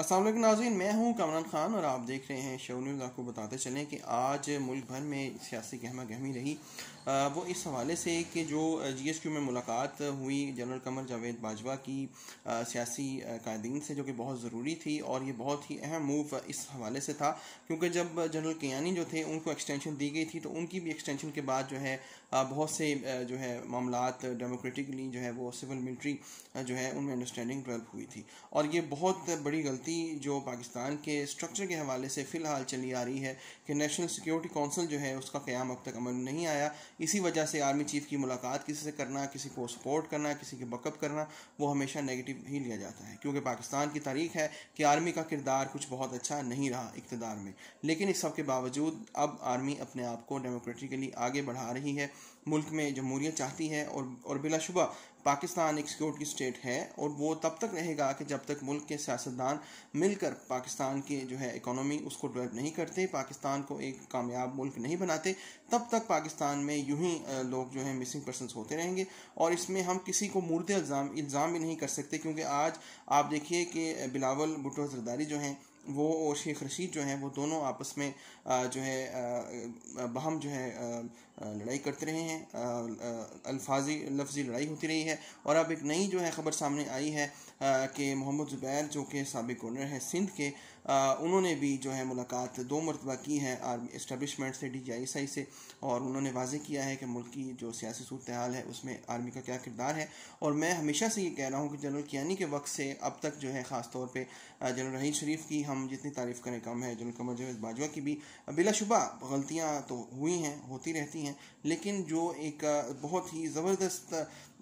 असल नाजीन मैं हूं कमरान खान और आप देख रहे हैं शो न्यूज़ आपको बताते चलें कि आज मुल्क भर में सियासी गहमा गहमी रही आ, वो इस हवाले से कि जो जी एस क्यू में मुलाकात हुई जनरल कमर जावेद बाजवा की सियासी कायदीन से जो कि बहुत ज़रूरी थी और ये बहुत ही अहम मूव इस हवाले से था क्योंकि जब जनरल कियानी जो थे उनको एक्सटेंशन दी गई थी तो उनकी भी एक्सटेंशन के बाद जो है बहुत से जो है मामला डेमोक्रेटिकली जो है वो सिविल मिलिट्री जो है उनमें अंडरस्टैंडिंग डेवलप हुई थी और ये बहुत बड़ी गलती रणनीति जो पाकिस्तान के स्ट्रक्चर के हवाले से फ़िलहाल चली आ रही है कि नेशनल सिक्योरिटी काउंसिल जो है उसका क़्याम अब तक अमल नहीं आया इसी वजह से आर्मी चीफ की मुलाकात किसी से करना किसी को सपोर्ट करना किसी के बकअप करना वो हमेशा नेगेटिव ही लिया जाता है क्योंकि पाकिस्तान की तारीख है कि आर्मी का किरदार कुछ बहुत अच्छा नहीं रहा इकतदार में लेकिन इस सब के बावजूद अब आर्मी अपने आप को डेमोक्रेटिकली आगे बढ़ा रही है मुल्क में जमहूरियत चाहती है और और बिलाशुबा पाकिस्तान एक सिक्योरिटी स्टेट है और वो तब तक रहेगा कि जब तक मुल्क के सियासतदान मिलकर पाकिस्तान की जो है इकोनॉमी उसको डेवलप नहीं करते पाकिस्तान को एक कामयाब मुल्क नहीं बनाते तब तक पाकिस्तान में यूं ही लोग जो है मिसिंग पर्सन होते रहेंगे और इसमें हम किसी को मुर्द इल्ज़ाम इल्ज़ाम भी नहीं कर सकते क्योंकि आज आप देखिए कि बिलावल भुटो जरदारी जो हैं वो और शेख रशीद जो हैं वो दोनों आपस में जो है बहम जो है लड़ाई करते रहे हैं अल्फाजी लफ्जी लड़ाई होती रही है और अब एक नई जो है ख़बर सामने आई है कि मोहम्मद ज़ुबैर जो कि सबक गवर्नर है सिंध के उन्होंने भी जो है मुलाकात दो मरतबा की है आर्मी इस्टबलिशमेंट से डी आई एस आई से और उन्होंने वाजे किया है कि मुल्क की जो सियासी सूरत हाल है उसमें आर्मी का क्या किरदार है और मैं हमेशा से ये कह रहा हूँ कि जनरल कियानी के वक्त से अब तक जो है ख़ास तौर पर जनरल रही शरीफ की हम जितनी तारीफ़ करें कम है जनरल कमर जवेद बाजवा की भी बिलाशुबा गलतियाँ तो हुई हैं होती रहती हैं लेकिन जो एक बहुत ही ज़बरदस्त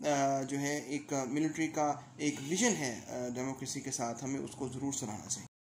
जो है एक मिलिट्री का एक विजन है डेमोक्रेसी के साथ हमें उसको ज़रूर सराहना चाहिए